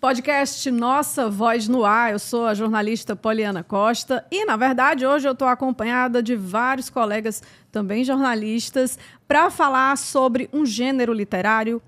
Podcast Nossa Voz no Ar. Eu sou a jornalista Poliana Costa e, na verdade, hoje eu estou acompanhada de vários colegas, também jornalistas, para falar sobre um gênero literário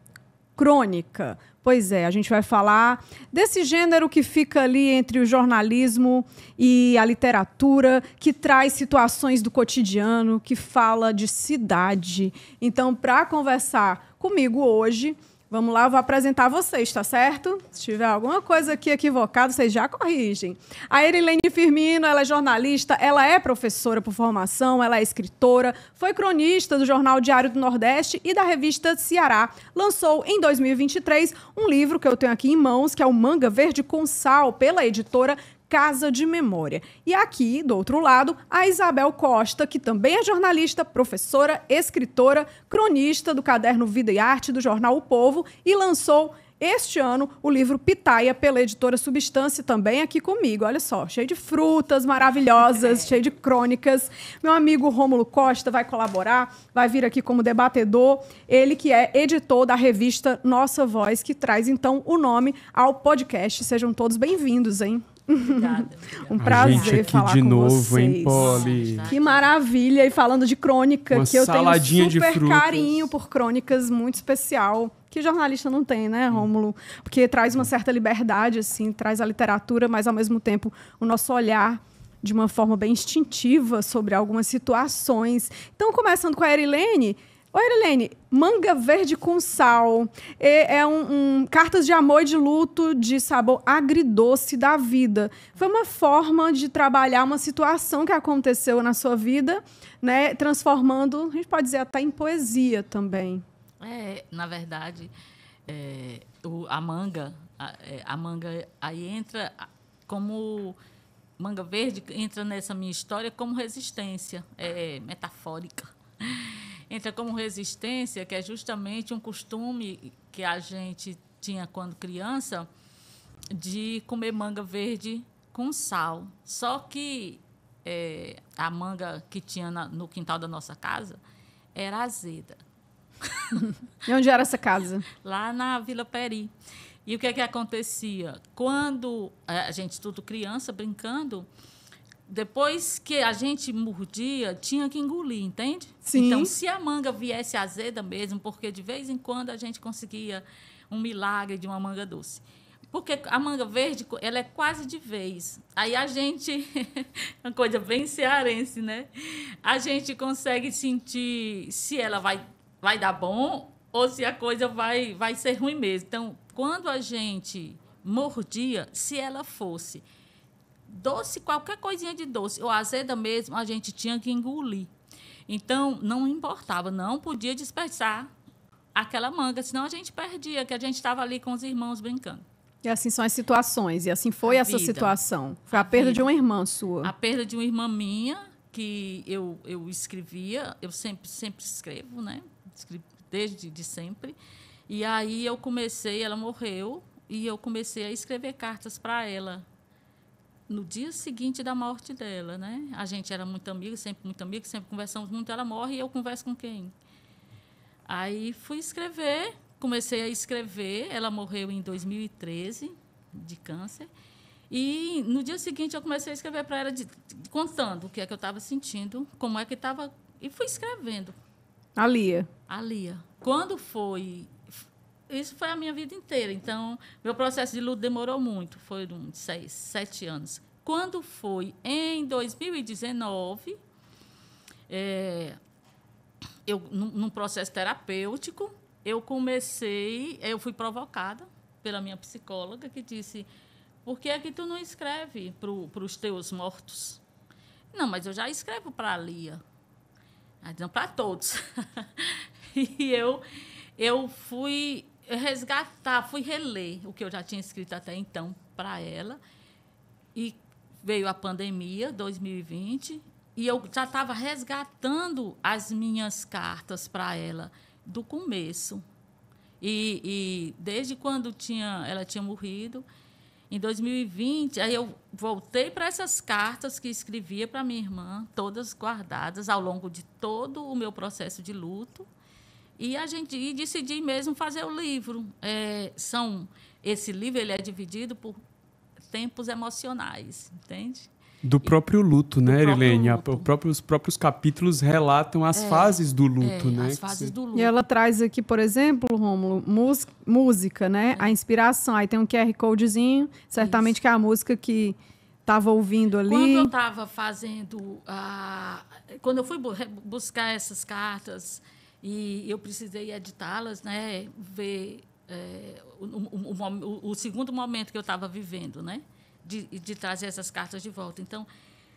crônica. Pois é, a gente vai falar desse gênero que fica ali entre o jornalismo e a literatura, que traz situações do cotidiano, que fala de cidade. Então, para conversar comigo hoje, Vamos lá, eu vou apresentar vocês, tá certo? Se tiver alguma coisa aqui equivocada, vocês já corrigem. A Erilene Firmino, ela é jornalista, ela é professora por formação, ela é escritora, foi cronista do Jornal Diário do Nordeste e da revista Ceará. Lançou em 2023 um livro que eu tenho aqui em mãos, que é o Manga Verde com Sal, pela editora Casa de Memória. E aqui, do outro lado, a Isabel Costa, que também é jornalista, professora, escritora, cronista do caderno Vida e Arte do jornal O Povo e lançou este ano o livro Pitaia pela editora Substância também aqui comigo. Olha só, cheio de frutas maravilhosas, cheio de crônicas. Meu amigo Rômulo Costa vai colaborar, vai vir aqui como debatedor, ele que é editor da revista Nossa Voz, que traz então o nome ao podcast. Sejam todos bem-vindos, hein? Obrigada, Um prazer gente aqui falar de novo, vocês. hein, Poli? Que tá maravilha! E falando de crônica, Uma que eu tenho super carinho por crônicas muito especial que jornalista não tem, né, hum. Rômulo? Porque traz uma certa liberdade, assim, traz a literatura, mas ao mesmo tempo o nosso olhar de uma forma bem instintiva sobre algumas situações. Então, começando com a Erilene, Oi, Irlene. Manga verde com sal. É, é um, um, cartas de amor e de luto de sabor agridoce da vida. Foi uma forma de trabalhar uma situação que aconteceu na sua vida, né? Transformando, a gente pode dizer, até em poesia também. É, na verdade, é, o, a manga, a, é, a manga aí entra como manga verde entra nessa minha história como resistência, é, metafórica entra como resistência, que é justamente um costume que a gente tinha quando criança de comer manga verde com sal. Só que é, a manga que tinha na, no quintal da nossa casa era azeda. E onde era essa casa? Lá na Vila Peri. E o que é que acontecia? Quando é, a gente, tudo criança, brincando, depois que a gente mordia, tinha que engolir, entende? Sim. Então, se a manga viesse azeda mesmo, porque de vez em quando a gente conseguia um milagre de uma manga doce. Porque a manga verde, ela é quase de vez. Aí a gente, uma coisa bem cearense, né? A gente consegue sentir se ela vai, vai dar bom ou se a coisa vai, vai ser ruim mesmo. Então, quando a gente mordia, se ela fosse doce, qualquer coisinha de doce, ou azeda mesmo, a gente tinha que engolir. Então, não importava, não podia desperdiçar aquela manga, senão a gente perdia, que a gente estava ali com os irmãos brincando. E assim são as situações, e assim foi a essa vida. situação. Foi a, a perda vida. de uma irmã sua. A perda de uma irmã minha, que eu, eu escrevia, eu sempre, sempre escrevo, né? desde de sempre. E aí eu comecei, ela morreu, e eu comecei a escrever cartas para ela, no dia seguinte da morte dela, né? A gente era muito amigo, sempre muito amigo, sempre conversamos muito. Ela morre e eu converso com quem? Aí fui escrever, comecei a escrever. Ela morreu em 2013 de câncer. E no dia seguinte eu comecei a escrever para ela de, de, contando o que é que eu estava sentindo, como é que estava e fui escrevendo. A Lia. A Lia. Quando foi isso foi a minha vida inteira. Então, meu processo de luto demorou muito, foi uns seis, sete anos. Quando foi em 2019, é, eh, eu, num, num processo terapêutico, eu comecei, eu fui provocada pela minha psicóloga que disse: por que é que tu não escreve para os teus mortos? Não, mas eu já escrevo para a Lia. Ela ah, disse, não, para todos. e eu, eu fui resgatar, fui reler o que eu já tinha escrito até então para ela. E veio a pandemia, 2020, e eu já estava resgatando as minhas cartas para ela do começo. E, e, desde quando tinha, ela tinha morrido, em 2020, aí eu voltei para essas cartas que escrevia para minha irmã, todas guardadas ao longo de todo o meu processo de luto. E a gente e decidi mesmo fazer o livro. É, são esse livro ele é dividido por tempos emocionais, entende? Do próprio luto, né, Erilene? os próprios capítulos relatam as é, fases do é, luto, é, né? As fases do luto. E ela traz aqui, por exemplo, Rômulo, música, né? É. A inspiração. Aí tem um QR Codezinho, certamente Isso. que é a música que estava ouvindo ali. Quando eu estava fazendo. Ah, quando eu fui buscar essas cartas e eu precisei editá-las, né, ver é, o, o, o, o, segundo momento que eu estava vivendo, né, de, de, trazer essas cartas de volta. Então,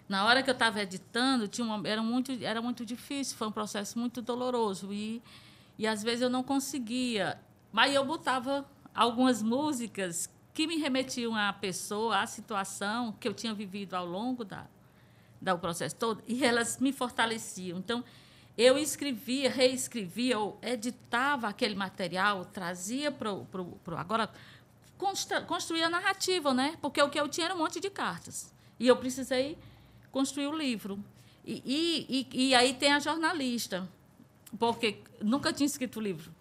na hora que eu estava editando, tinha uma, era, muito, era muito difícil, foi um processo muito doloroso e, e às vezes eu não conseguia, mas eu botava algumas músicas que me remetiam à pessoa, à situação que eu tinha vivido ao longo da, do processo todo, e elas me fortaleciam. Então, eu escrevia, reescrevia ou editava aquele material, trazia para o. Agora, construía a narrativa, né? Porque o que eu tinha era um monte de cartas. E eu precisei construir o livro. E, e, e aí tem a jornalista, porque nunca tinha escrito livro.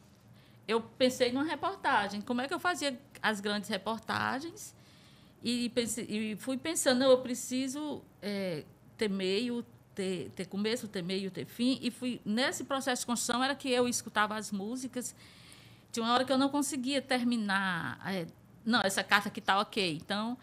Eu pensei numa reportagem. Como é que eu fazia as grandes reportagens? E, pensei, e fui pensando, eu preciso é, ter meio, ter, ter começo, ter meio, ter fim. E fui nesse processo de construção era que eu escutava as músicas. Tinha uma hora que eu não conseguia terminar. É, não, essa carta aqui está ok. Então,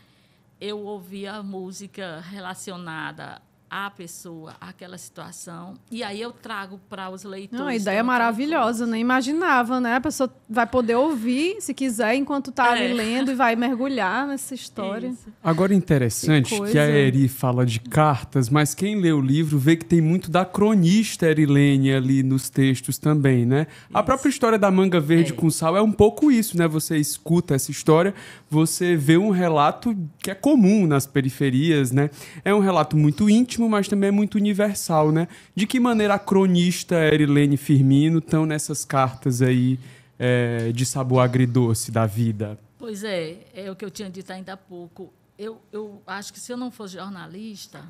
eu ouvia a música relacionada a pessoa, aquela situação. E aí eu trago para os leitores. Uma a ideia é maravilhosa, né? Imaginava, né? A pessoa vai poder ouvir, se quiser, enquanto está é. lendo e vai mergulhar nessa história. Isso. Agora interessante que, que a Eri fala de cartas, mas quem lê o livro vê que tem muito da cronista Erilene ali nos textos também, né? Isso. A própria história da manga verde é. com sal é um pouco isso, né? Você escuta essa história, você vê um relato que é comum nas periferias, né? É um relato muito íntimo, mas também é muito universal, né? De que maneira a cronista Erilene Firmino estão nessas cartas aí é, de sabor agridoce da vida? Pois é, é o que eu tinha dito ainda há pouco. Eu, eu acho que se eu não fosse jornalista,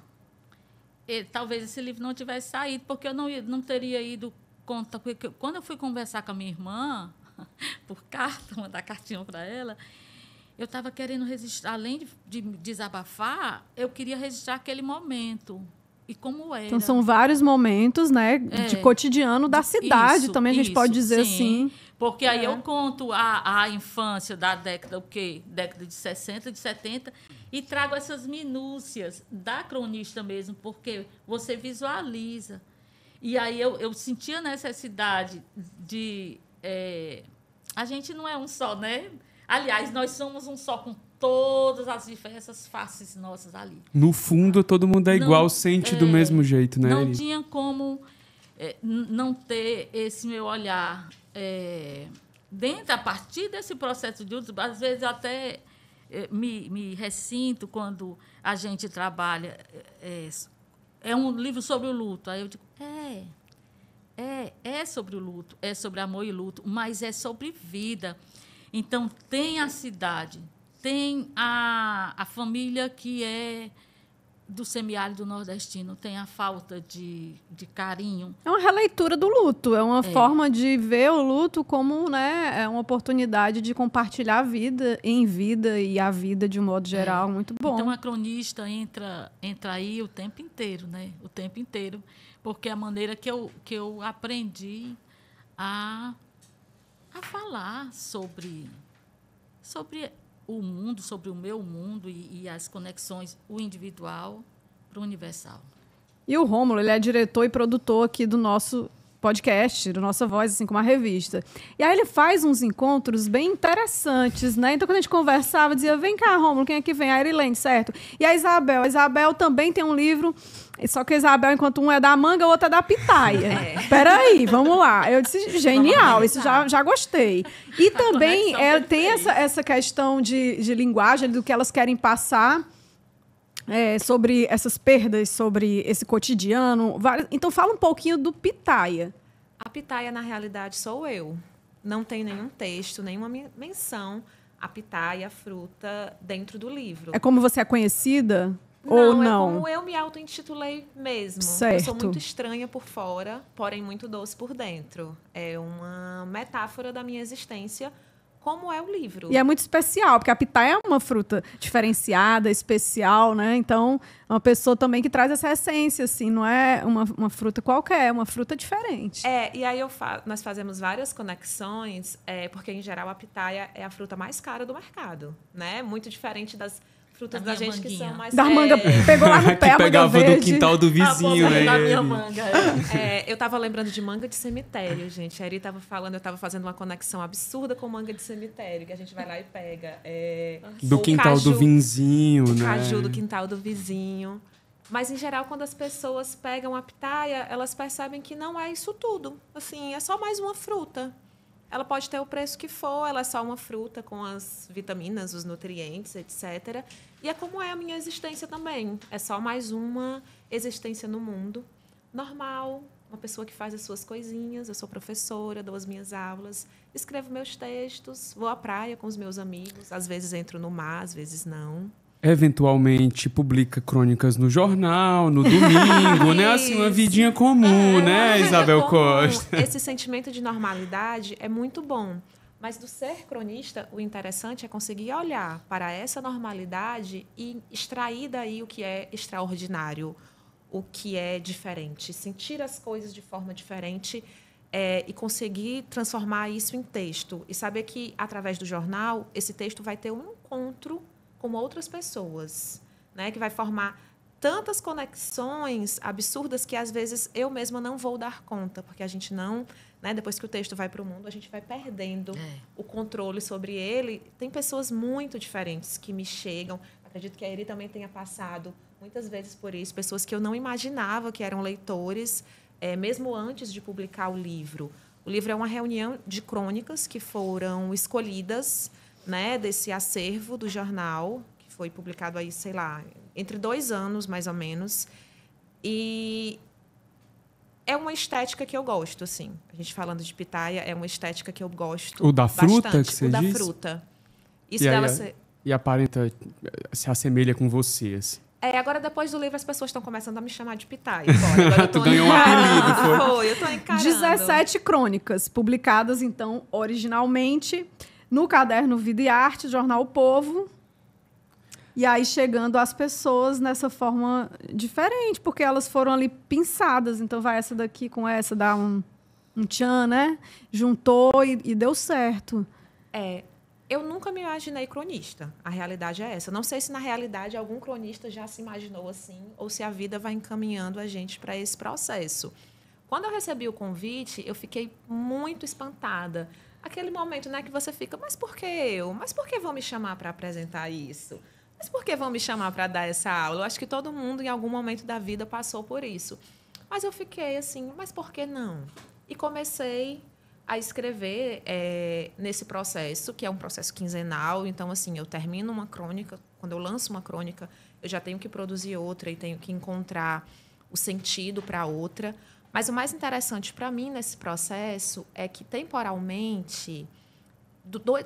é, talvez esse livro não tivesse saído, porque eu não, não teria ido conta. Porque quando eu fui conversar com a minha irmã, por carta, mandar cartinha para ela, eu estava querendo registrar, além de, de, desabafar, eu queria registrar aquele momento. E como era. Então são vários momentos, né, de é. cotidiano da cidade isso, também, a gente isso, pode dizer sim, assim. Porque é. aí eu é. conto a, a infância da década, o quê? Década de 60, de 70, e trago essas minúcias da cronista mesmo, porque você visualiza. E aí eu, eu sentia a necessidade de. É, a gente não é um só, né? Aliás, nós somos um só com todas as diversas faces nossas ali. No fundo, todo mundo é igual, não, sente é, do mesmo jeito, né? Não Eli? tinha como é, não ter esse meu olhar é, dentro, a partir desse processo de uso, às vezes até é, me, me, ressinto quando a gente trabalha. É, é, é, um livro sobre o luto. Aí eu digo, é, é, é sobre o luto, é sobre amor e luto, mas é sobre vida então, tem a cidade, tem a, a família que é do semiárido nordestino tem a falta de, de carinho. É uma releitura do luto, é uma é. forma de ver o luto como né, é uma oportunidade de compartilhar a vida em vida e a vida de um modo é. geral, é. muito bom. Então a cronista entra, entra aí o tempo inteiro, né? O tempo inteiro. Porque é a maneira que eu, que eu aprendi a a falar sobre, sobre o mundo, sobre o meu mundo e, e as conexões, o individual para o universal. E o Rômulo, ele é diretor e produtor aqui do nosso podcast, do Nossa Voz, assim como a revista. E aí ele faz uns encontros bem interessantes, né? Então, quando a gente conversava, dizia, vem cá, Rômulo, quem é que vem? A Erilene, certo? E a Isabel. A Isabel também tem um livro só que a Isabel, enquanto um é da manga, o outro é da pitaia. É. Peraí, vamos lá. Eu disse, genial, isso já, já gostei. E a também é, tem essa, essa questão de, de linguagem, do que elas querem passar. É, sobre essas perdas, sobre esse cotidiano. Várias... Então, fala um pouquinho do Pitaia. A Pitaia, na realidade, sou eu. Não tem nenhum texto, nenhuma menção a pitaia, a fruta, dentro do livro. É como você é conhecida? Ou não? É como eu me auto-intitulei mesmo. Certo. Eu sou muito estranha por fora, porém muito doce por dentro. É uma metáfora da minha existência como é o livro. E é muito especial, porque a pitaia é uma fruta diferenciada, especial, né? Então, é uma pessoa também que traz essa essência, assim, não é uma, uma fruta qualquer, é uma fruta diferente. É, e aí fa nós fazemos várias conexões, é, porque, em geral, a pitaia é a fruta mais cara do mercado, né? Muito diferente das frutas da, da gente manguinha. que são mais... Da é... manga, pegou lá no pé, que pegava do quintal do vizinho, né? Da minha manga. É, eu tava lembrando de manga de cemitério, gente. A Eri tava falando, eu tava fazendo uma conexão absurda com manga de cemitério, que a gente vai lá e pega. É, do quintal caju, do vizinho, né? Caju do quintal do vizinho. Mas, em geral, quando as pessoas pegam a pitaia, elas percebem que não é isso tudo. Assim, é só mais uma fruta. Ela pode ter o preço que for, ela é só uma fruta com as vitaminas, os nutrientes, etc. E é como é a minha existência também. É só mais uma existência no mundo. Normal, uma pessoa que faz as suas coisinhas. Eu sou professora, dou as minhas aulas, escrevo meus textos, vou à praia com os meus amigos. Às vezes entro no mar, às vezes não eventualmente publica crônicas no jornal, no domingo, né? Assim, uma vidinha comum, é, né, Isabel comum. Costa? Esse sentimento de normalidade é muito bom. Mas do ser cronista, o interessante é conseguir olhar para essa normalidade e extrair daí o que é extraordinário, o que é diferente, sentir as coisas de forma diferente é, e conseguir transformar isso em texto. E saber que, através do jornal, esse texto vai ter um encontro com outras pessoas, né? Que vai formar tantas conexões absurdas que às vezes eu mesma não vou dar conta, porque a gente não, né, depois que o texto vai para o mundo, a gente vai perdendo é. o controle sobre ele. Tem pessoas muito diferentes que me chegam. Acredito que a Eri também tenha passado muitas vezes por isso, pessoas que eu não imaginava que eram leitores, é, mesmo antes de publicar o livro. O livro é uma reunião de crônicas que foram escolhidas né, desse acervo do jornal, que foi publicado aí, sei lá, entre dois anos, mais ou menos. E é uma estética que eu gosto, assim. A gente falando de pitaia, é uma estética que eu gosto O da bastante. fruta que você O da diz? fruta. Isso e dela ser... E aparenta, eh, se assemelha com você, assim. É, agora depois do livro as pessoas estão começando a me chamar de pitaya Agora tô Ganhou um apelido, foi. foi. eu tô encarando. 17 crônicas, publicadas então originalmente no caderno Vida e Arte, jornal o Povo. E aí chegando às pessoas nessa forma diferente, porque elas foram ali pinçadas. Então vai essa daqui com essa, dá um, um tchan, né? Juntou e, e deu certo. É, eu nunca me imaginei cronista. A realidade é essa. Não sei se na realidade algum cronista já se imaginou assim ou se a vida vai encaminhando a gente para esse processo. Quando eu recebi o convite, eu fiquei muito espantada aquele momento, né, que você fica, mas por que eu? Mas por que vão me chamar para apresentar isso? Mas por que vão me chamar para dar essa aula? Eu acho que todo mundo em algum momento da vida passou por isso. Mas eu fiquei assim, mas por que não? E comecei a escrever é, nesse processo, que é um processo quinzenal. Então, assim, eu termino uma crônica, quando eu lanço uma crônica, eu já tenho que produzir outra e tenho que encontrar o sentido para outra. Mas o mais interessante para mim nesse processo é que, temporalmente,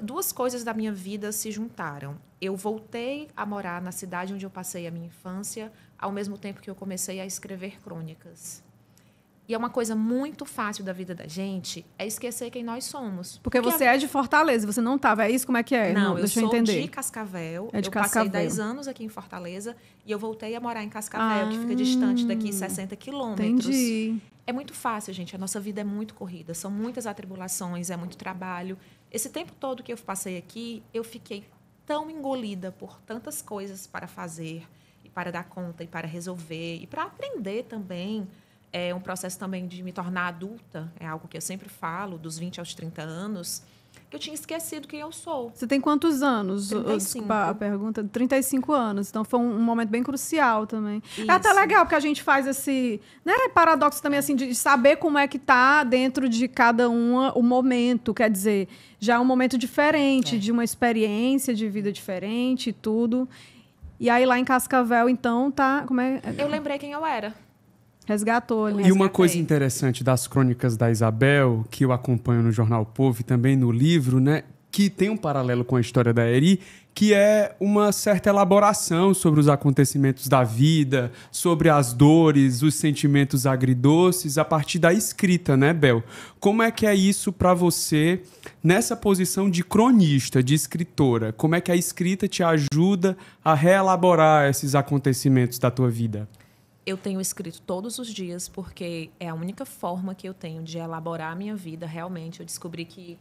duas coisas da minha vida se juntaram. Eu voltei a morar na cidade onde eu passei a minha infância, ao mesmo tempo que eu comecei a escrever crônicas. E é uma coisa muito fácil da vida da gente é esquecer quem nós somos. Porque, Porque você é de Fortaleza, você não estava. É isso? Como é que é? Não, não eu deixa eu entender. de Cascavel. É de eu Cascavel. passei 10 anos aqui em Fortaleza e eu voltei a morar em Cascavel, ah, que fica distante daqui 60 ah, quilômetros. Entendi. É muito fácil, gente. A nossa vida é muito corrida. São muitas atribulações, é muito trabalho. Esse tempo todo que eu passei aqui, eu fiquei tão engolida por tantas coisas para fazer, e para dar conta, e para resolver, e para aprender também é um processo também de me tornar adulta, é algo que eu sempre falo, dos 20 aos 30 anos, que eu tinha esquecido quem eu sou. Você tem quantos anos? 35. Desculpa a pergunta. 35 anos. Então foi um, momento bem crucial também. Isso. É até legal, porque a gente faz esse né, paradoxo também, assim, de saber como é que tá dentro de cada uma o momento. Quer dizer, já é um momento diferente, é. de uma experiência de vida diferente e tudo. E aí lá em Cascavel, então, tá. Como é? Eu lembrei quem eu era. Resgatou ali. E uma coisa interessante das crônicas da Isabel, que eu acompanho no Jornal Povo e também no livro, né? Que tem um paralelo com a história da Eri, que é uma certa elaboração sobre os acontecimentos da vida, sobre as dores, os sentimentos agridoces, a partir da escrita, né, Bel? Como é que é isso para você nessa posição de cronista, de escritora? Como é que a escrita te ajuda a reelaborar esses acontecimentos da tua vida? eu tenho escrito todos os dias porque é a única forma que eu tenho de elaborar a minha vida realmente. Eu descobri que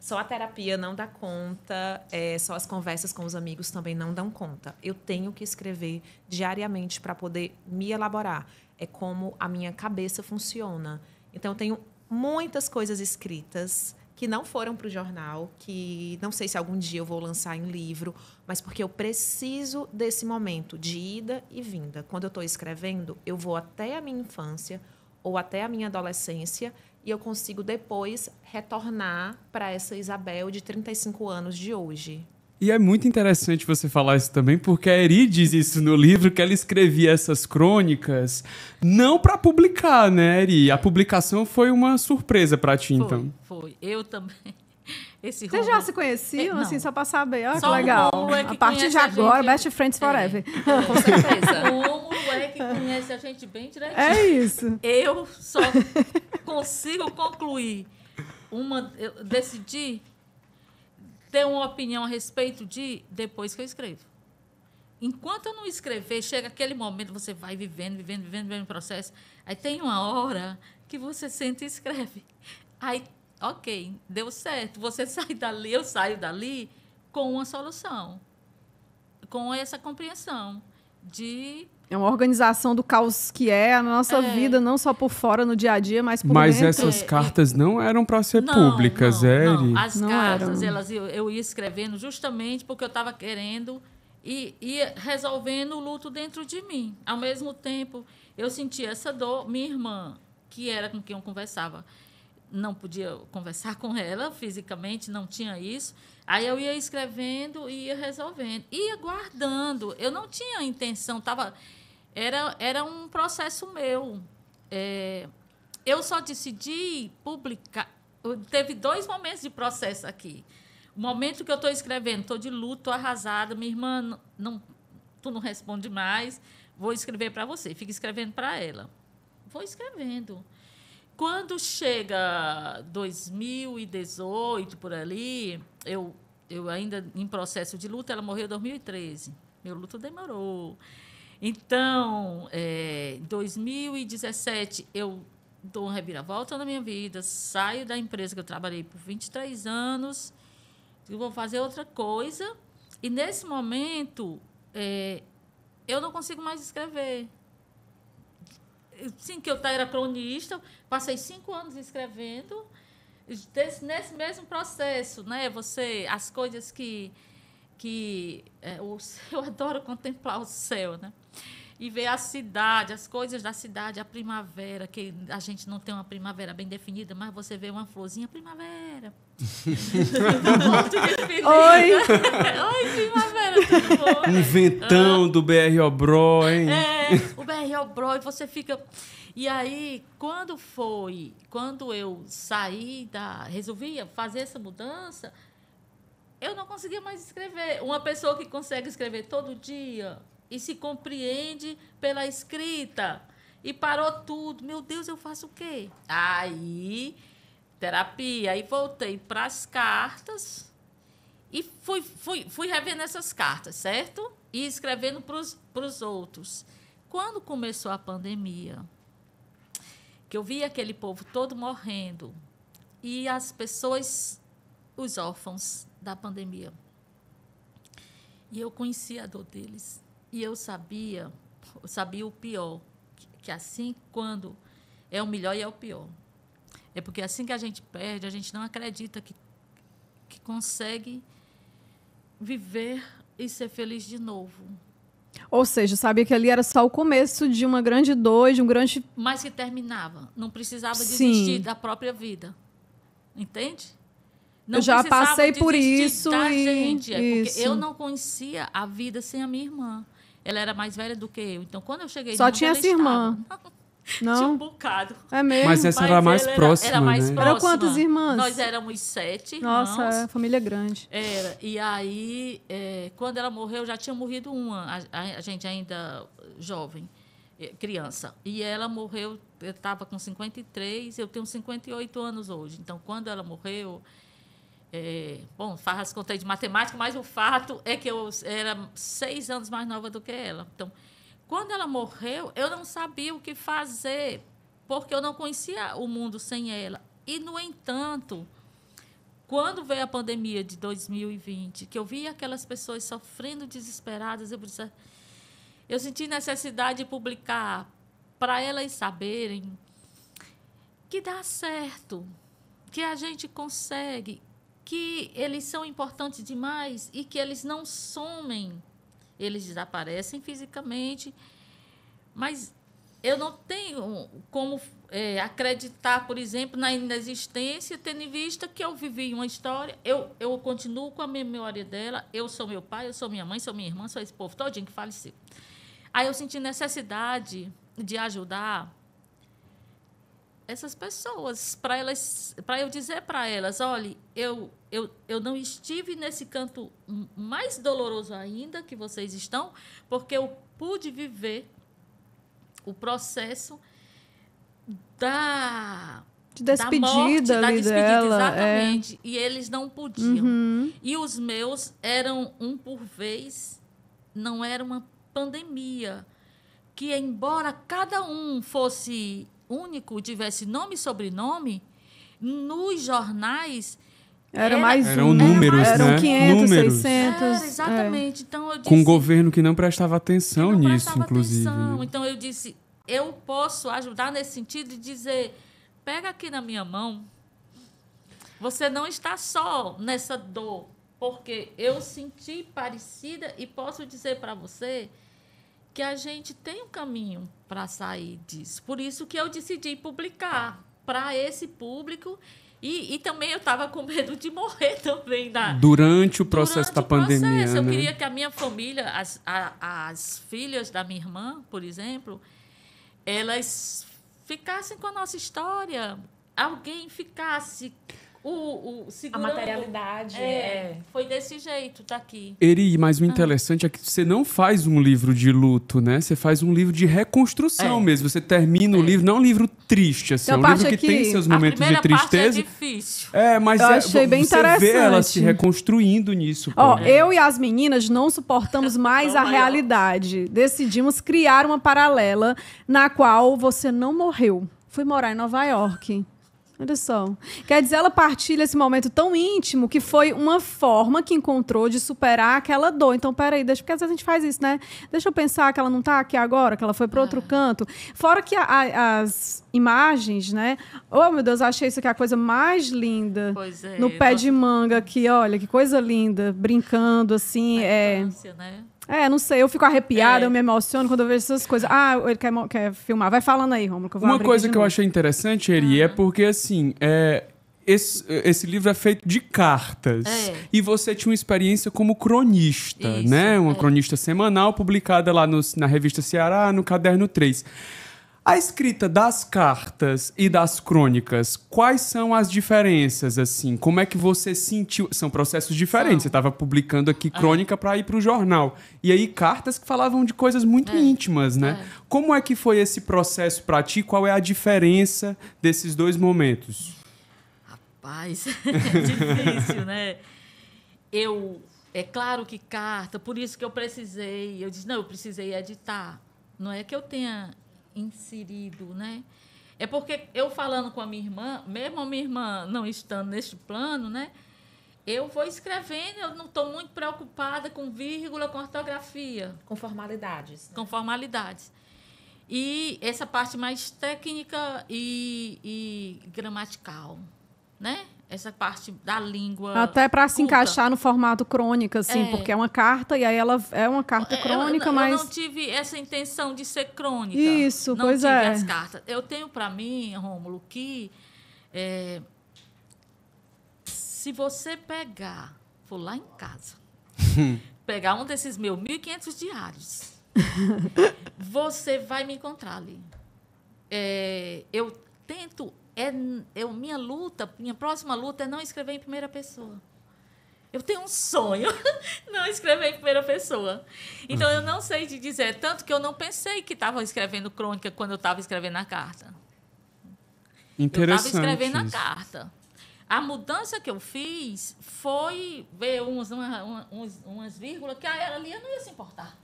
só a terapia não dá conta, é, só as conversas com os amigos também não dão conta. Eu tenho que escrever diariamente para poder me elaborar. É como a minha cabeça funciona. Então, eu tenho muitas coisas escritas que não foram para o jornal, que não sei se algum dia eu vou lançar em livro, mas porque eu preciso desse momento de ida e vinda. Quando eu estou escrevendo, eu vou até a minha infância ou até a minha adolescência e eu consigo depois retornar para essa Isabel de 35 anos de hoje. E é muito interessante você falar isso também, porque a Eri diz isso no livro, que ela escrevia essas crônicas não para publicar, né, Eri? A publicação foi uma surpresa para ti, então. foi, então. Foi, eu também. Esse Vocês já se conheciam, é, assim, só para saber. Olha que legal. É que a partir de agora, gente... best friends é, forever. É, com certeza. Como é que conhece a gente bem direitinho. É isso. Eu só consigo concluir. Uma, eu decidi ter uma opinião a respeito de depois que eu escrevo. Enquanto eu não escrever, chega aquele momento, você vai vivendo, vivendo, vivendo, vivendo o processo. Aí tem uma hora que você senta e escreve. Aí, ok, deu certo. Você sai dali, eu saio dali com uma solução, com essa compreensão de é uma organização do caos que é a nossa é. vida, não só por fora no dia a dia, mas por mas dentro. Mas essas é, é. cartas não eram para ser não, públicas, não, Eri. Não. As não cartas, eram. elas eu ia escrevendo justamente porque eu estava querendo e, e resolvendo o luto dentro de mim. Ao mesmo tempo, eu sentia essa dor. Minha irmã, que era com quem eu conversava, não podia conversar com ela fisicamente, não tinha isso. Aí eu ia escrevendo e ia resolvendo, ia guardando. Eu não tinha intenção, tava era era um processo meu. É, eu só decidi publicar. Teve dois momentos de processo aqui. O momento que eu estou escrevendo, estou de luto, estou arrasada, minha irmã, não, não, tu não responde mais, vou escrever para você. Fica escrevendo para ela. Vou escrevendo. Quando chega 2018, por ali, eu, eu ainda em processo de luta, ela morreu em 2013. Meu luto demorou. Então, é, em é, 2017, eu dou uma reviravolta na minha vida, saio da empresa que eu trabalhei por 23 anos, eu vou fazer outra coisa. E nesse momento, é, eu não consigo mais escrever sim, que eu era cronista, passei cinco anos escrevendo desse, nesse mesmo processo, né? Você, as coisas que que é, eu adoro contemplar o céu, né? e ver a cidade, as coisas da cidade, a primavera, que a gente não tem uma primavera bem definida, mas você vê uma florzinha, primavera. Oi! Oi, primavera, tudo bom? Né? Um ventão ah. do BR Obró, hein? É, o BR Obró, e você fica... E aí, quando foi, quando eu saí da... Resolvi fazer essa mudança, eu não conseguia mais escrever. Uma pessoa que consegue escrever todo dia e se compreende pela escrita. E parou tudo. Meu Deus, eu faço o quê? Aí, terapia. Aí voltei para as cartas e fui, fui, fui revendo essas cartas, certo? E escrevendo para os outros. Quando começou a pandemia, que eu vi aquele povo todo morrendo e as pessoas, os órfãos da pandemia. E eu conhecia a dor deles. E eu sabia, eu sabia o pior, que, que assim quando é o melhor e é o pior. É porque assim que a gente perde, a gente não acredita que, que consegue viver e ser feliz de novo. Ou seja, sabia que ali era só o começo de uma grande dor, de um grande. Mas que terminava. Não precisava Sim. desistir da própria vida. Entende? Não eu já passei por isso. Da e... gente. É isso. Porque eu não conhecia a vida sem a minha irmã. Ela era mais velha do que eu. Então, quando eu cheguei... Só tinha essa irmã. Não. Tinha um bocado. É mesmo. Mas essa Mas era, mais próxima, era, era mais né? próxima. Era quantas irmãs? Nós éramos sete. Nossa, É, família grande. Era. E aí, é, quando ela morreu, já tinha morrido uma, a, a, a gente ainda jovem, é, criança. E ela morreu, eu estava com 53, eu tenho 58 anos hoje. Então, quando ela morreu, é, bom, Farras contei de matemática, mas o fato é que eu era seis anos mais nova do que ela. Então, quando ela morreu, eu não sabia o que fazer, porque eu não conhecia o mundo sem ela. E, no entanto, quando veio a pandemia de 2020, que eu vi aquelas pessoas sofrendo desesperadas, eu, precisava... eu senti necessidade de publicar para elas saberem que dá certo, que a gente consegue, que eles são importantes demais e que eles não somem. Eles desaparecem fisicamente, mas eu não tenho como é, acreditar, por exemplo, na inexistência, tendo em vista que eu vivi uma história, eu, eu continuo com a memória dela, eu sou meu pai, eu sou minha mãe, sou minha irmã, sou esse povo todinho que faleceu. Aí eu senti necessidade de ajudar essas pessoas, para elas, para eu dizer para elas, olhe, eu, eu, eu não estive nesse canto mais doloroso ainda que vocês estão, porque eu pude viver o processo da de despedida da morte, da despedida, dela, é. exatamente. É. E eles não podiam. Uhum. E os meus eram um por vez, não era uma pandemia que embora cada um fosse único tivesse nome e sobrenome, nos jornais. Era, era mais eram um, números, né? Eram 500, números. 600. Era, exatamente. É. Então, disse, Com um governo que não prestava atenção não nisso, prestava inclusive. Atenção. Né? Então eu disse, eu posso ajudar nesse sentido de dizer, pega aqui na minha mão, você não está só nessa dor, porque eu senti parecida e posso dizer para você que a gente tem um caminho para sair disso. Por isso que eu decidi publicar para esse público e, e, também eu estava com medo de morrer também. Da, durante o processo durante da o processo, pandemia. Eu né? queria que a minha família, as, a, as filhas da minha irmã, por exemplo, elas ficassem com a nossa história. Alguém ficasse o, o segurando. A materialidade. É, é. Foi desse jeito, tá aqui. Eri, mas o interessante é que você não faz um livro de luto, né? Você faz um livro de reconstrução é. mesmo. Você termina o é. livro, não é um livro triste, assim. Então, é um livro que, tem seus momentos de tristeza. Parte é difícil. É, mas eu é, achei bem você interessante. vê ela se reconstruindo nisso. Ó, oh, eu e as meninas não suportamos mais a realidade. Decidimos criar uma paralela na qual você não morreu. Fui morar em Nova York. Olha só. Quer dizer, ela partilha esse momento tão íntimo que foi uma forma que encontrou de superar aquela dor. Então, peraí, deixa, porque às vezes a gente faz isso, né? Deixa eu pensar que ela não tá aqui agora, que ela foi para outro ah. canto. Fora que a, a, as imagens, né? Oh, meu Deus, achei isso aqui a coisa mais linda. Pois é. No pé de manga aqui, olha, que coisa linda. Brincando, assim. Na é. Infância, né? É, não sei, eu fico arrepiada, é. eu me emociono quando eu vejo essas coisas. Ah, ele quer, quer filmar. Vai falando aí, Romulo, que eu vou Uma coisa que eu achei interessante, Eri, é ah. porque, assim, é, esse, esse, livro é feito de cartas. É. E você tinha uma experiência como cronista, Isso, né? Uma é. cronista semanal publicada lá no, na revista Ceará, no Caderno 3. A escrita das cartas e das crônicas, quais são as diferenças, assim? Como é que você sentiu? São processos diferentes. Você estava publicando aqui é. crônica é. para ir para o jornal. E aí, cartas que falavam de coisas muito é. íntimas, né? É. Como é que foi esse processo para ti? Qual é a diferença desses dois momentos? Rapaz, é difícil, né? Eu. É claro que carta, por isso que eu precisei. Eu disse, não, eu precisei editar. Não é que eu tenha inserido, né? É porque eu falando com a minha irmã, mesmo a minha irmã não estando neste plano, né? Eu vou escrevendo, eu não estou muito preocupada com vírgula, com ortografia. Com formalidades. Né? Com formalidades. E essa parte mais técnica e, e gramatical, né? essa parte da língua. Até para se encaixar no formato crônica, assim, é. porque é uma carta e aí ela é uma carta é, crônica, eu, eu mas. Eu não tive essa intenção de ser crônica. Isso, não pois tive é. as cartas. Eu tenho para mim, Rômulo, que é, se você pegar, vou lá em casa, pegar um desses meus 1.500 diários, você vai me encontrar ali. É, eu tento é eu, minha luta, minha próxima luta é não escrever em primeira pessoa. Eu tenho um sonho, não escrever em primeira pessoa. Então eu não sei te dizer, tanto que eu não pensei que estava escrevendo crônica quando eu estava escrevendo a carta. Interessante. Eu estava escrevendo a carta. A mudança que eu fiz foi ver umas uma, umas vírgulas que a Lia não ia se importar.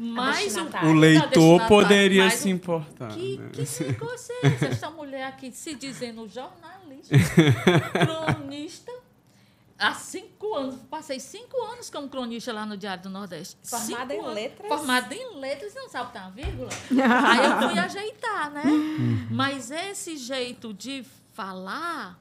Mas o, o leitor poderia mas se importar. Que, né? que é esse? Essa mulher aqui se dizendo jornalista, cronista. Há cinco anos, passei cinco anos como cronista lá no Diário do Nordeste. Formada cinco em anos, letras? Formada em letras, não sabe botar é uma vírgula. Aí eu fui ajeitar, né? Uhum. Mas esse jeito de falar,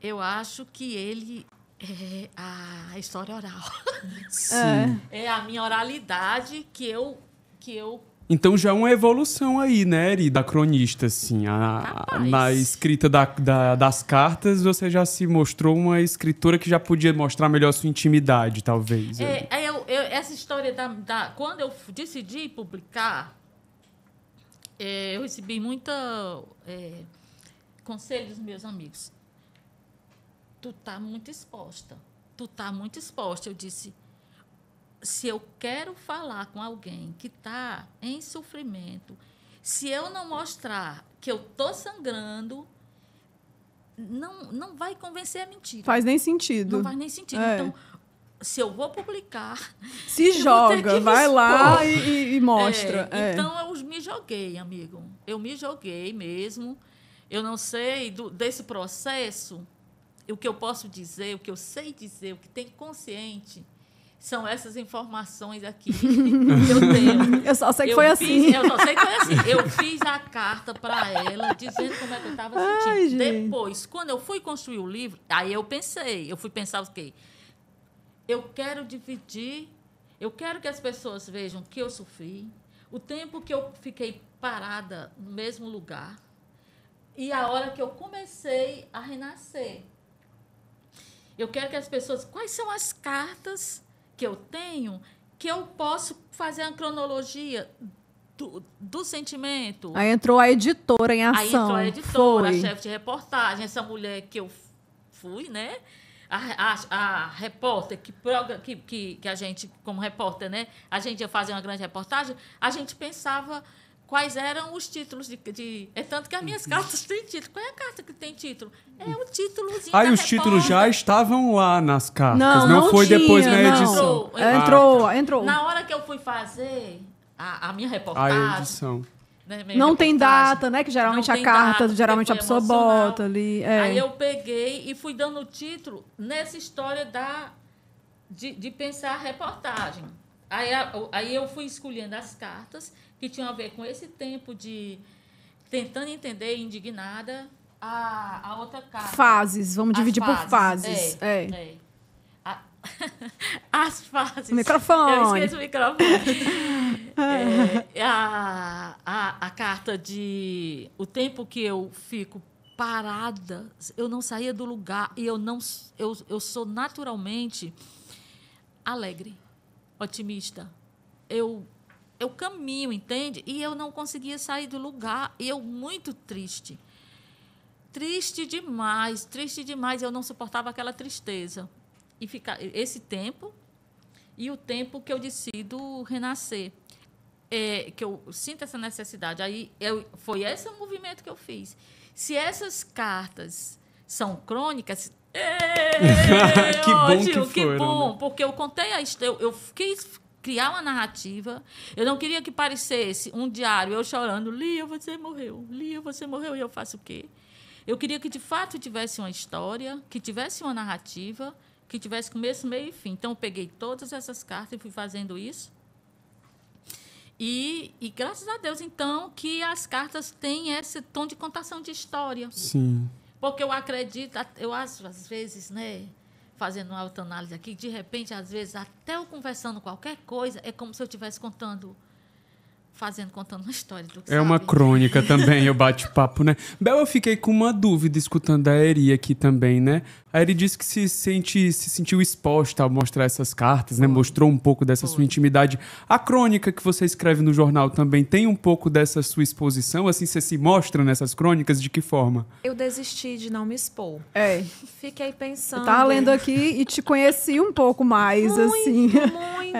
eu acho que ele é a história oral. Sim. É. é a minha oralidade que eu que eu então já é uma evolução aí, né, Eri, da cronista, assim. A, na escrita da, da, das cartas, você já se mostrou uma escritora que já podia mostrar melhor sua intimidade, talvez. É, é eu, eu, essa história da, da, Quando eu decidi publicar, é, eu recebi muita. É, conselho dos meus amigos tu tá muito exposta. Tu tá muito exposta. Eu disse, se eu quero falar com alguém que está em sofrimento, se eu não mostrar que eu tô sangrando, não, não vai convencer a mentira. Faz nem sentido. Não faz nem sentido. É. Então, se eu vou publicar. Se joga, vai lá e, e mostra. É, é. Então eu me joguei, amigo. Eu me joguei mesmo. Eu não sei do, desse processo o que eu posso dizer, o que eu sei dizer, o que tem consciente são essas informações aqui que eu tenho. Eu só sei que eu foi assim. fiz, assim. Eu só sei que foi assim. Eu fiz a carta para ela dizendo como é que eu estava sentindo. Depois, quando eu fui construir o livro, aí eu pensei, eu fui pensar o quê? Eu quero dividir, eu quero que as pessoas vejam o que eu sofri, o tempo que eu fiquei parada no mesmo lugar e a hora que eu comecei a renascer. Eu quero que as pessoas. Quais são as cartas que eu tenho que eu posso fazer a cronologia do, do, sentimento? Aí entrou a editora em ação. Aí entrou a editora, Foi. a chefe de reportagem, essa mulher que eu fui, né? A, a, a repórter que, que, que, a gente, como repórter, né? A gente ia fazer uma grande reportagem, a gente pensava quais eram os títulos de, de, É tanto que as minhas uhum. cartas têm título. Qual é a carta que tem título? É o títulozinho. Aí os títulos já estavam lá nas cartas. Não, não, não foi tinha, depois na não. edição. Entrou, ah, entrou, ah, entrou, Na hora que eu fui fazer a, a minha reportagem. A edição. Né, não tem data, né? Que geralmente a carta, data, geralmente a pessoa emocional. bota ali. É. Aí eu peguei e fui dando o título nessa história da, de, de pensar a reportagem. Aí, aí eu fui escolhendo as cartas que tinham a ver com esse tempo de tentando entender, indignada, a, a outra carta. Fases, vamos as dividir fases. por fases. É, é. é. A, as fases. O microfone. Eu esqueço o microfone. é, a, a, a carta de o tempo que eu fico parada, eu não saía do lugar e eu não eu, eu sou naturalmente alegre otimista. Eu eu caminho, entende? E eu não conseguia sair do lugar, e eu muito triste. Triste demais, triste demais, eu não suportava aquela tristeza. E ficar esse tempo e o tempo que eu decido renascer. É, que eu sinto essa necessidade. Aí eu, foi esse o movimento que eu fiz. Se essas cartas são crônicas, que bom ódio, que, foram, que bom, né? porque eu contei a eu, eu quis criar uma narrativa. Eu não queria que parecesse um diário, eu chorando, Lia, você morreu, Lia, você morreu, e eu faço o quê? Eu queria que de fato tivesse uma história, que tivesse uma narrativa, que tivesse começo, meio e fim. Então eu peguei todas essas cartas e fui fazendo isso. E, e graças a Deus, então, que as cartas têm esse tom de contação de história. Sim. Porque eu acredito, eu acho às vezes, né? Fazendo uma autoanálise aqui, de repente, às vezes, até eu conversando qualquer coisa, é como se eu estivesse contando fazendo, contando uma história. é sabe. uma crônica também, eu bate-papo, né? Bel, eu fiquei com uma dúvida escutando a Eri aqui também, né? A Eri disse que se, sente, se sentiu exposta ao mostrar essas cartas, né? Mostrou um pouco dessa Foi. sua intimidade. A crônica que você escreve no jornal também tem um pouco dessa sua exposição? Assim, você se mostra nessas crônicas? De que forma? Eu desisti de não me expor. É. Fiquei pensando. tá lendo aqui e te conheci um pouco mais, muito, assim. É. Muito, muito.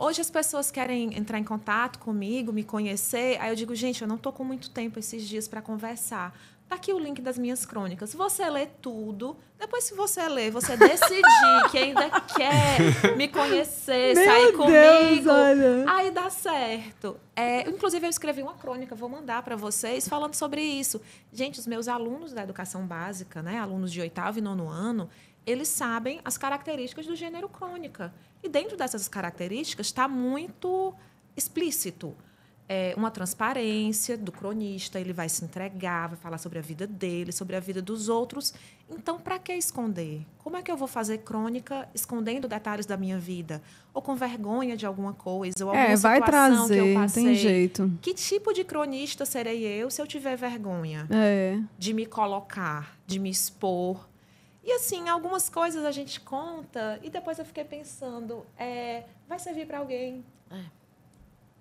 É. Hoje as pessoas querem entrar em contato comigo, me conhecer. Aí eu digo, gente, eu não tô com muito tempo esses dias para conversar. Tá aqui o link das minhas crônicas. Você lê tudo. Depois, se você ler, você decidir que ainda quer me conhecer, Meu sair Deus, comigo. Olha. Aí dá certo. É, inclusive, eu escrevi uma crônica, vou mandar para vocês, falando sobre isso. Gente, os meus alunos da educação básica, né? Alunos de oitavo e nono ano, eles sabem as características do gênero crônica. E dentro dessas características está muito explícito é, uma transparência do cronista, ele vai se entregar, vai falar sobre a vida dele, sobre a vida dos outros. Então, para que esconder? Como é que eu vou fazer crônica escondendo detalhes da minha vida? Ou com vergonha de alguma coisa? Ou é, alguma é, vai trazer, que eu passei? tem jeito. Que tipo de cronista serei eu se eu tiver vergonha é. de me colocar, de me expor? E assim, algumas coisas a gente conta e depois eu fiquei pensando, é, vai servir para alguém? É.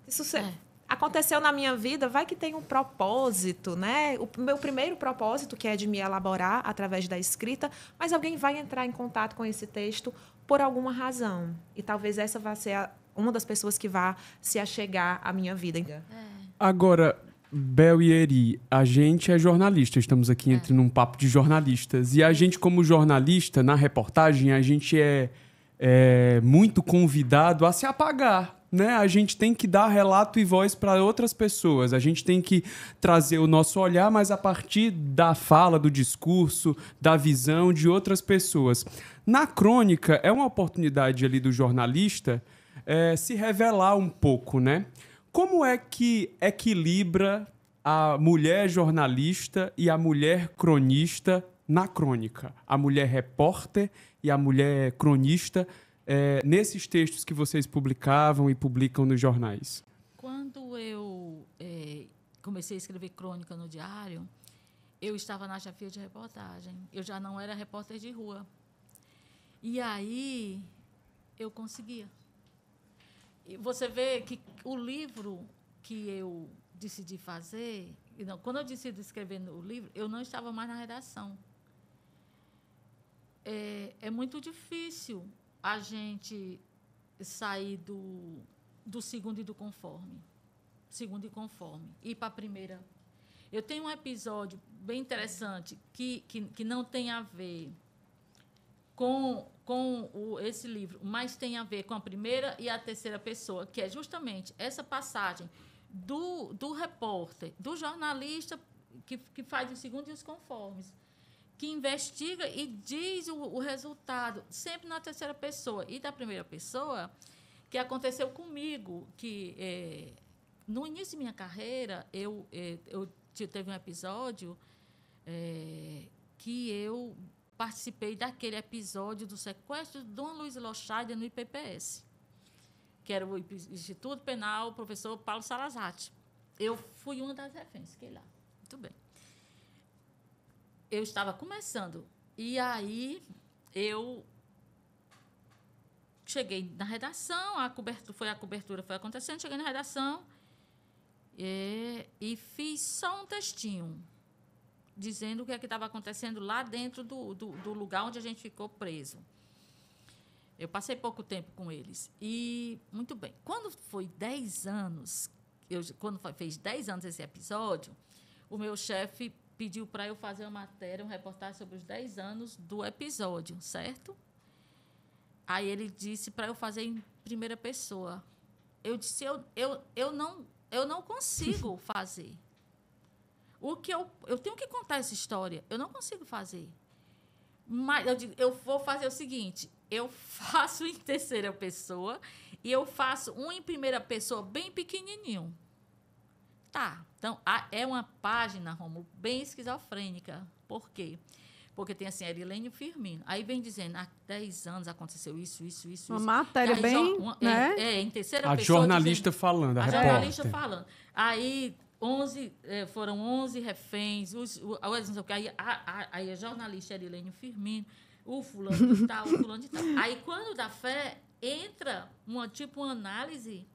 Isso serve. É aconteceu na minha vida, vai que tem um propósito, né? O meu primeiro propósito, que é de me elaborar através da escrita, mas alguém vai entrar em contato com esse texto por alguma razão. E talvez essa vá ser a, uma das pessoas que vá se achegar à minha vida. É. Agora, Bel e Eri, a gente é jornalista, estamos aqui é. entre num papo de jornalistas. E a gente, como jornalista, na reportagem, a gente é, é muito convidado a se apagar né? A gente tem que dar relato e voz para outras pessoas. A gente tem que trazer o nosso olhar, mas a partir da fala, do discurso, da visão de outras pessoas. Na crônica é uma oportunidade ali do jornalista é, se revelar um pouco, né? Como é que equilibra a mulher jornalista e a mulher cronista na crônica? A mulher repórter e a mulher cronista é, nesses textos que vocês publicavam e publicam nos jornais? Quando eu é, comecei a escrever crônica no diário, eu estava na chefia de reportagem. Eu já não era repórter de rua. E aí eu conseguia. E você vê que o livro que eu decidi fazer, não, quando eu decidi escrever o livro, eu não estava mais na redação. É, é muito difícil a gente sair do, do segundo e do conforme. Segundo e conforme. Ir para a primeira. Eu tenho um episódio bem interessante que, que, que não tem a ver com, com o, esse livro, mas tem a ver com a primeira e a terceira pessoa, que é justamente essa passagem do, do repórter, do jornalista que, que faz os segundos e os conformes que investiga e diz o, o, resultado, sempre na terceira pessoa e da primeira pessoa, que aconteceu comigo, que é, no início de minha carreira, eu, é, eu teve um episódio é, que eu participei daquele episódio do sequestro de Dom Luiz Lochaida no IPPS, que era o Instituto Penal Professor Paulo Salazar. Eu fui uma das reféns, fiquei lá. Muito bem eu estava começando. E aí eu cheguei na redação, a cobertura, foi a cobertura foi acontecendo, cheguei na redação e, e fiz só um textinho dizendo o que é estava acontecendo lá dentro do, do, do, lugar onde a gente ficou preso. Eu passei pouco tempo com eles. E, muito bem, quando foi 10 anos, eu, quando foi, fez 10 anos esse episódio, o meu chefe pediu para eu fazer uma matéria, um reportagem sobre os 10 anos do episódio, certo? Aí ele disse para eu fazer em primeira pessoa. Eu disse, eu, eu, eu, não, eu não consigo fazer. O que eu, eu tenho que contar essa história. Eu não consigo fazer. Mas eu, digo, eu vou fazer o seguinte: eu faço em terceira pessoa e eu faço um em primeira pessoa bem pequenininho tá. Então, a, é uma página, Romulo, bem esquizofrênica. Por quê? Porque tem assim, Erilene Firmino. Aí vem dizendo, há 10 anos aconteceu isso, isso, isso. Uma isso. matéria aí, bem. Uma, é, né? é, é, em terceira a pessoa. Jornalista dizendo, falando, a, a jornalista falando, a, repórter. jornalista falando. Aí 11, eh, foram 11 reféns, os, os, não sei o que. Aí a, a, aí a jornalista Erilene Firmino, o fulano de tal, o fulano de tal. Aí quando dá fé, entra uma tipo uma análise.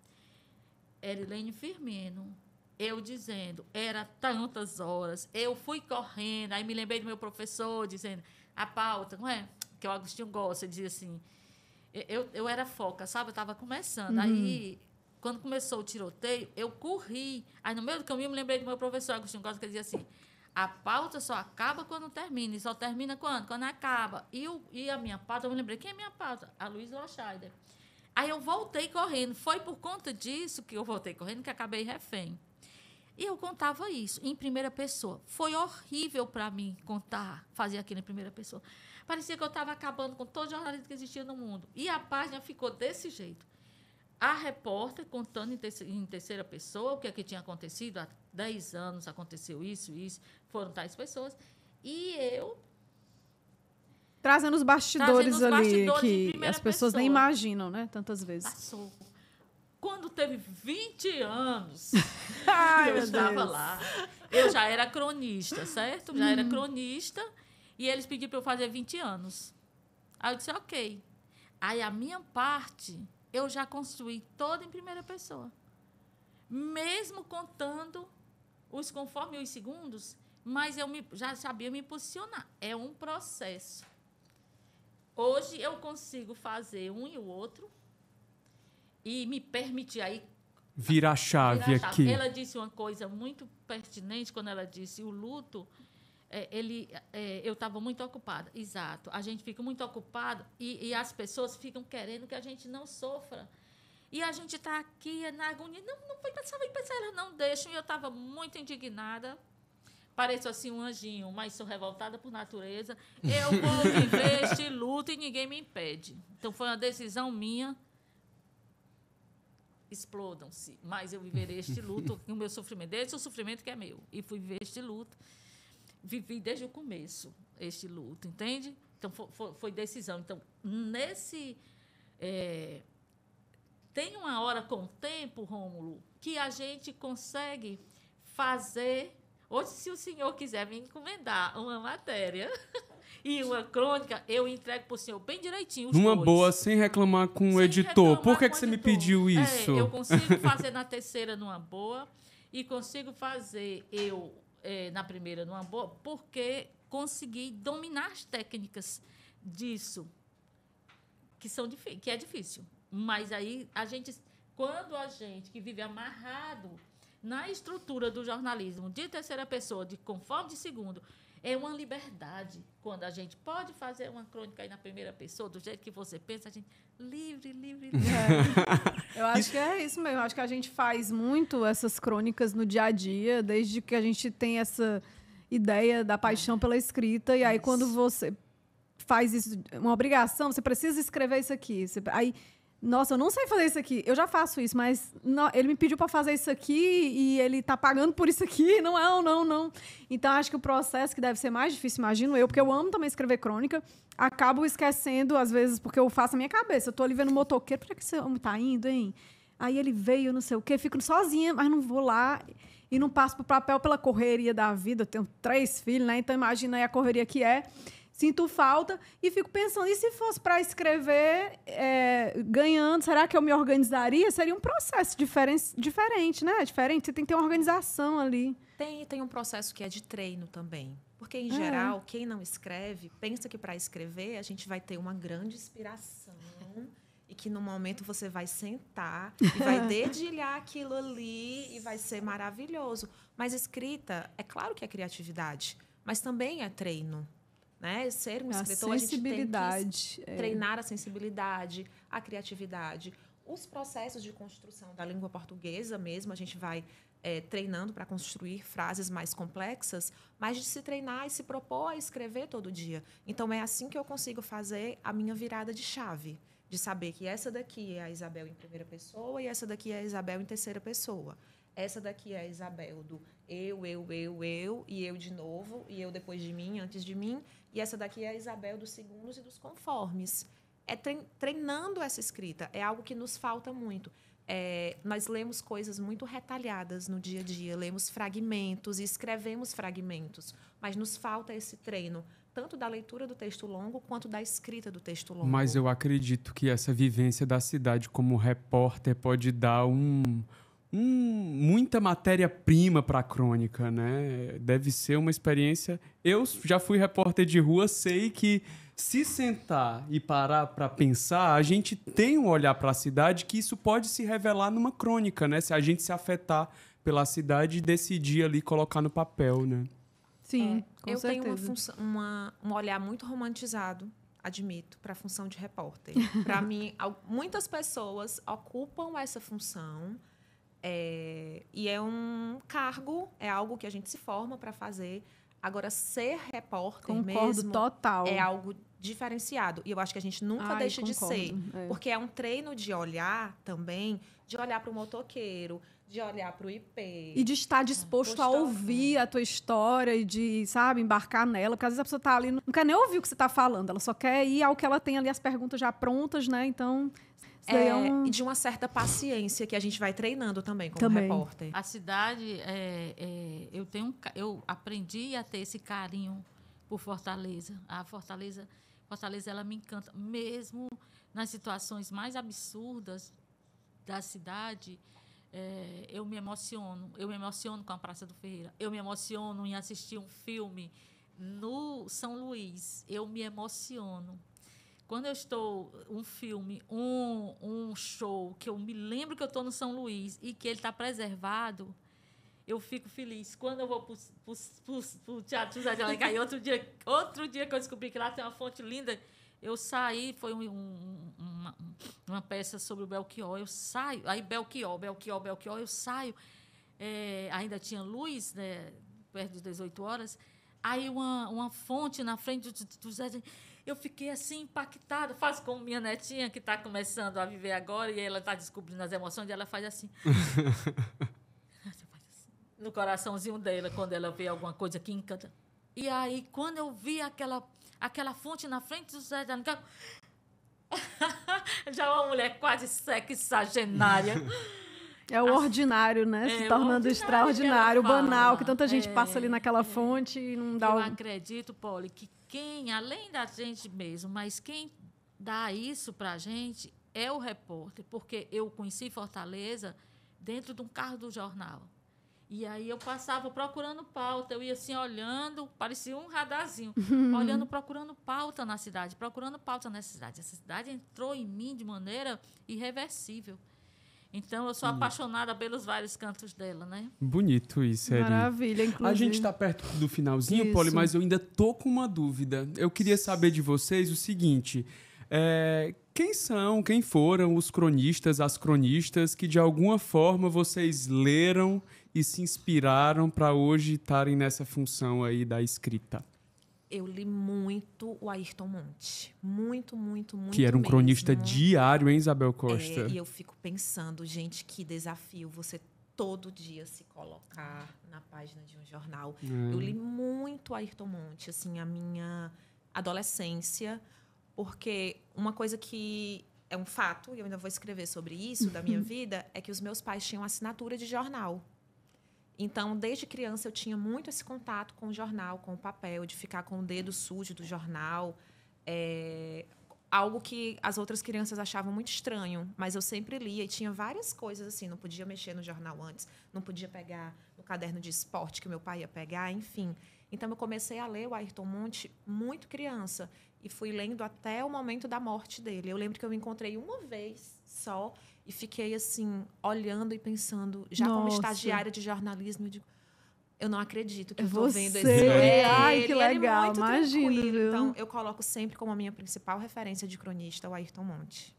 Erilene Firmino, eu dizendo, era tantas horas, eu fui correndo, aí me lembrei do meu professor dizendo, a pauta, não é? Que o Agostinho gosta, dizia assim, eu, eu era foca, sabe? Eu estava começando. Uhum. Aí, quando começou o tiroteio, eu corri. Aí, no meio do caminho, eu me lembrei do meu professor Agostinho Costa, que dizia assim, a pauta só acaba quando termina, e só termina quando? Quando acaba. E, eu, e a minha pauta, eu me lembrei, quem é a minha pauta? A Luiz Lochaider. Aí eu voltei correndo. Foi por conta disso que eu voltei correndo que acabei refém. E eu contava isso em primeira pessoa. Foi horrível para mim contar, fazer aquilo em primeira pessoa. Parecia que eu estava acabando com todo o jornalismo que existia no mundo. E a página ficou desse jeito. A repórter contando em terceira pessoa o que é que tinha acontecido. Há 10 anos aconteceu isso, isso. Foram tais pessoas. E eu trazendo os bastidores trazendo os ali que as pessoas pessoa. nem imaginam, né? Tantas vezes. Passou. Quando teve 20 anos, Ai, eu estava Deus. lá. Eu já era cronista, certo? Já era uhum. cronista. E eles pediram para eu fazer 20 anos. Aí eu disse, ok. Aí a minha parte, eu já construí toda em primeira pessoa. Mesmo contando os conforme os segundos, mas eu me, já sabia me posicionar. É um processo. Hoje eu consigo fazer um e o outro, e me permitir aí virar a chave virar a chave. aqui. Ela disse uma coisa muito pertinente quando ela disse o luto é, ele, é, eu estava muito ocupada. Exato. A gente fica muito ocupado e, e, as pessoas ficam querendo que a gente não sofra. E a gente está aqui na agonia. Não, não foi pensar, vai pensar, Ela não deixa. E eu estava muito indignada. Pareço assim um anjinho, mas sou revoltada por natureza. Eu vou viver este luto e ninguém me impede. Então foi uma decisão minha explodam-se, mas eu viverei este luto o meu sofrimento, desde é o sofrimento que é meu. E fui viver este luto, vivi desde o começo este luto, entende? Então, foi, foi decisão. Então, nesse... É, tem uma hora com o tempo, Rômulo, que a gente consegue fazer... Hoje, se o senhor quiser me encomendar uma matéria... e uma crônica, eu entrego pro senhor bem direitinho. Numa boa, sem reclamar com sem o editor. Por que, que você editor? me pediu é, isso? É, eu consigo fazer na terceira numa boa e consigo fazer eu é, na primeira numa boa, porque consegui dominar as técnicas disso, que, são que é difícil. Mas aí a gente, quando a gente que vive amarrado na estrutura do jornalismo de terceira pessoa, de conforme de segundo, é uma liberdade. Quando a gente pode fazer uma crônica aí na primeira pessoa, do jeito que você pensa, a gente. Livre, livre, livre. É. Eu acho que é isso mesmo. Eu acho que a gente faz muito essas crônicas no dia a dia, desde que a gente tem essa ideia da paixão pela escrita. E aí, isso. quando você faz isso, uma obrigação, você precisa escrever isso aqui. Você, aí nossa, eu não sei fazer isso aqui. Eu já faço isso, mas não, ele me pediu para fazer isso aqui e ele tá pagando por isso aqui. Não é, não, não, Então acho que o processo que deve ser mais difícil, imagino eu, porque eu amo também escrever crônica, acabo esquecendo às vezes porque eu faço a minha cabeça. Eu tô ali vendo o motoqueiro, para que você homem tá indo, hein? Aí ele veio, não sei o quê, fico sozinha, mas não vou lá e não passo pro papel pela correria da vida. Eu tenho três filhos, né? Então imagina aí a correria que é sinto falta e fico pensando, e se fosse para escrever é, ganhando, será que eu me organizaria? Seria um processo diferente diferente, né? É diferente, você tem que ter uma organização ali. Tem, tem um processo que é de treino também. Porque, em é. geral, quem não escreve, pensa que para escrever a gente vai ter uma grande inspiração e que no momento você vai sentar e vai dedilhar aquilo ali e vai ser maravilhoso. Mas escrita, é claro que é criatividade, mas também é treino. Né? Ser um escritor, a, sensibilidade, a gente tem que é. treinar a sensibilidade, a criatividade. Os processos de construção da língua portuguesa mesmo, a gente vai é, treinando para construir frases mais complexas, mas de se treinar e se propor a escrever todo dia. Então, é assim que eu consigo fazer a minha virada de chave, de saber que essa daqui é a Isabel em primeira pessoa e essa daqui é a Isabel em terceira pessoa. Essa daqui é a Isabel do eu, eu, eu, eu, e eu de novo, e eu depois de mim, antes de mim. E essa daqui é a Isabel dos Segundos e dos Conformes. É treinando essa escrita, é algo que nos falta muito. É, nós lemos coisas muito retalhadas no dia a dia, lemos fragmentos e escrevemos fragmentos, mas nos falta esse treino, tanto da leitura do texto longo quanto da escrita do texto longo. Mas eu acredito que essa vivência da cidade como repórter pode dar um, hum, muita matéria-prima para a crônica, né? Deve ser uma experiência. Eu já fui repórter de rua, sei que se sentar e parar para pensar, a gente tem um olhar para a cidade que isso pode se revelar numa crônica, né? Se a gente se afetar pela cidade e decidir ali colocar no papel, né? Sim, é, com eu certeza. tenho uma uma, um olhar muito romantizado admito, para a função de repórter. Para mim, muitas pessoas ocupam essa função é, e é um cargo, é algo que a gente se forma para fazer. Agora, ser repórter concordo mesmo total. é algo diferenciado. E eu acho que a gente nunca Ai, deixa concordo. de ser. É. Porque é um treino de olhar também, de olhar para o motoqueiro, de olhar para o IP. E de estar disposto a ouvir a tua história e de, sabe, embarcar nela. Porque às vezes a pessoa está ali, não quer nem ouvir o que você está falando. Ela só quer ir ao que ela tem ali, as perguntas já prontas, né? Então, é, é um... E de uma certa paciência que a gente vai treinando também como também. repórter. A cidade, é, é eu, tenho, eu aprendi a ter esse carinho por Fortaleza. A Fortaleza, Fortaleza ela me encanta, mesmo nas situações mais absurdas da cidade. É, eu me emociono. Eu me emociono com a Praça do Ferreira. Eu me emociono em assistir um filme no São Luís. Eu me emociono. Quando eu estou um filme, um, um show, que eu me lembro que eu estou no São Luís e que ele está preservado, eu fico feliz. Quando eu vou para o Teatro José de Alencar, e outro dia, outro dia que eu descobri que lá tem uma fonte linda, eu saí, foi um, um, uma, uma, peça sobre o Belchior, eu saio, aí Belchior, Belchior, Belchior, eu saio, é, ainda tinha luz, né, perto das 18 horas, aí uma, uma fonte na frente do, do José de Alencar, eu fiquei assim impactada. Faz com minha netinha que está começando a viver agora e ela está descobrindo as emoções e ela faz assim. no coraçãozinho dela quando ela vê alguma coisa que encanta. E aí quando eu vi aquela aquela fonte na frente do Zé já é uma mulher quase sexagenária. É o ordinário, né? É, Se tornando extraordinário, banal, que tanta gente é, passa ali naquela é, fonte e não dá Eu um... acredito, Poli, que quem, além da gente mesmo, mas quem dá isso para a gente é o repórter, porque eu conheci Fortaleza dentro de um carro do jornal. E aí eu passava procurando pauta, eu ia assim olhando, parecia um radarzinho, olhando, procurando pauta na cidade, procurando pauta nessa cidade. Essa cidade entrou em mim de maneira irreversível. Então eu sou hum. apaixonada pelos vários cantos dela, né? Bonito isso, Maravilha, inclusive. A gente está perto do finalzinho, isso. mas eu ainda tô com uma dúvida. Eu queria saber de vocês o seguinte. É, quem são, quem foram os cronistas, as cronistas que de alguma forma vocês leram e se inspiraram para hoje estarem nessa função aí da escrita? eu li muito o Ayrton Monte. Muito, muito, muito. Que era um mesmo. cronista diário, hein, Isabel Costa? É, e eu fico pensando, gente, que desafio você todo dia se colocar na página de um jornal. Hum. Eu é. li muito Ayrton Monte, assim, a minha adolescência, porque uma coisa que é um fato, e eu ainda vou escrever sobre isso da minha vida, é que os meus pais tinham assinatura de jornal. Então, desde criança eu tinha muito esse contato com o jornal, com o papel, de ficar com o dedo sujo do jornal. É, algo que as outras crianças achavam muito estranho, mas eu sempre lia e tinha várias coisas assim, não podia mexer no jornal antes, não podia pegar no caderno de esporte que meu pai ia pegar, enfim. Então eu comecei a ler o Ayrton Monte muito criança e fui lendo até o momento da morte dele. Eu lembro que eu encontrei uma vez só e fiquei assim, olhando e pensando, já Nossa. como estagiária de jornalismo, eu digo, eu não acredito que é eu tô vendo esse é, Ai, que é legal, imagina. Então, eu coloco sempre como a minha principal referência de cronista o Ayrton Monte.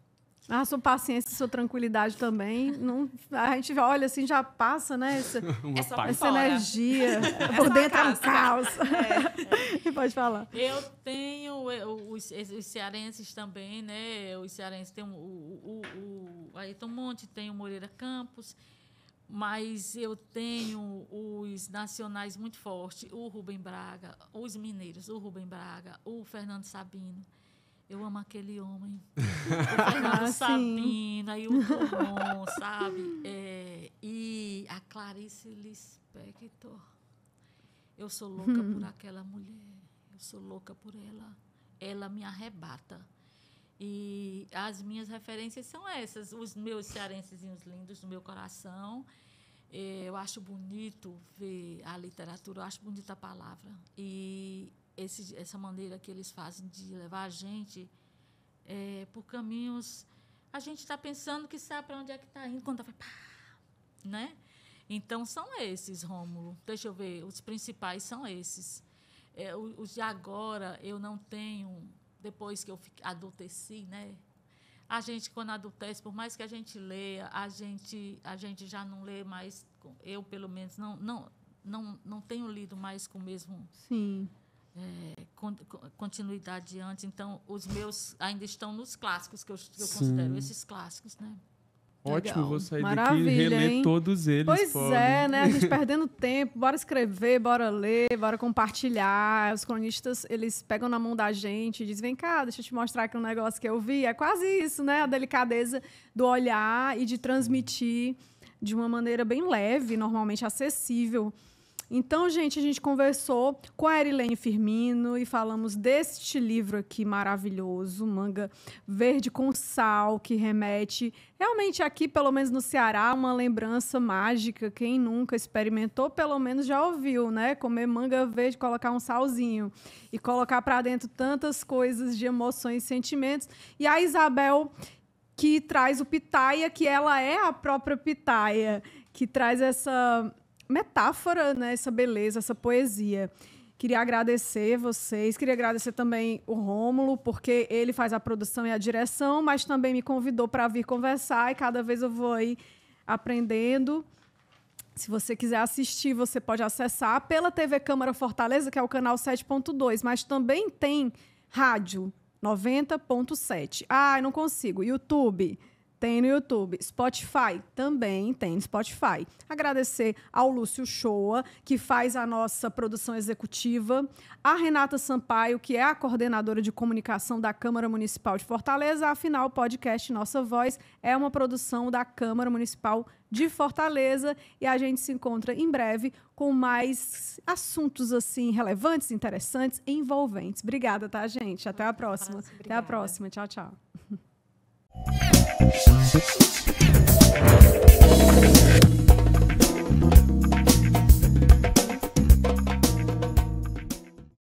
A ah, sua paciência, a sua tranquilidade também. Não, a gente olha assim, já passa, né? Essa, essa, essa energia. por dentro é um caos. É. é. e pode falar. Eu tenho os, os, cearenses também, né? Os cearenses tem o, o, o, o Ayrton Monte, tem o Moreira Campos, mas eu tenho os nacionais muito fortes, o Rubem Braga, os mineiros, o Rubem Braga, o Fernando Sabino eu amo aquele homem. O ah, Sabina e o Drummond, sabe? É, e a Clarice Lispector. Eu sou louca hum. por aquela mulher. Eu sou louca por ela. Ela me arrebata. E as minhas referências são essas. Os meus cearensezinhos lindos do meu coração. É, eu acho bonito ver a literatura, eu acho bonita a palavra. E esse, essa maneira que eles fazem de levar a gente é, por caminhos. A gente está pensando que sabe para onde é que está indo, quando vai. Tá Pá, né? Então são esses, Rômulo. Deixa eu ver, os principais são esses. É, os de agora eu não tenho, depois que eu adulteci, né? A gente, quando adultece, por mais que a gente leia, a gente, a gente já não lê mais, eu pelo menos, não, não, não, não tenho lido mais com o mesmo. Sim é, continuidade diante. Então, os meus ainda estão nos clássicos que eu, que eu considero esses clássicos, né? Ótimo, Legal. vou sair Maravilha, daqui e reler todos eles. Pois pobre. é, né? A gente perdendo tempo, bora escrever, bora ler, bora compartilhar. Os cronistas, eles pegam na mão da gente e dizem, vem cá, deixa eu te mostrar aqui um negócio que eu vi. É quase isso, né? A delicadeza do olhar e de transmitir de uma maneira bem leve, normalmente acessível então, gente, a gente conversou com a Erilene Firmino e falamos deste livro aqui maravilhoso, Manga Verde com Sal, que remete realmente aqui, pelo menos no Ceará, uma lembrança mágica. Quem nunca experimentou, pelo menos já ouviu, né? Comer manga verde, colocar um salzinho e colocar para dentro tantas coisas de emoções e sentimentos. E a Isabel que traz o pitaia, que ela é a própria pitaia, que traz essa metáfora, né, essa beleza, essa poesia. Queria agradecer vocês, queria agradecer também o Rômulo, porque ele faz a produção e a direção, mas também me convidou para vir conversar e cada vez eu vou aí aprendendo. Se você quiser assistir, você pode acessar pela TV Câmara Fortaleza, que é o canal 7.2, mas também tem rádio 90.7. Ah, não consigo. YouTube tem no YouTube. Spotify também tem no Spotify. Agradecer ao Lúcio Shoa, que faz a nossa produção executiva, a Renata Sampaio, que é a coordenadora de comunicação da Câmara Municipal de Fortaleza. Afinal, o podcast Nossa Voz é uma produção da Câmara Municipal de Fortaleza e a gente se encontra em breve com mais assuntos assim relevantes, interessantes, envolventes. Obrigada, tá, gente? Até a próxima. Até a próxima. Tchau, tchau. Thank you.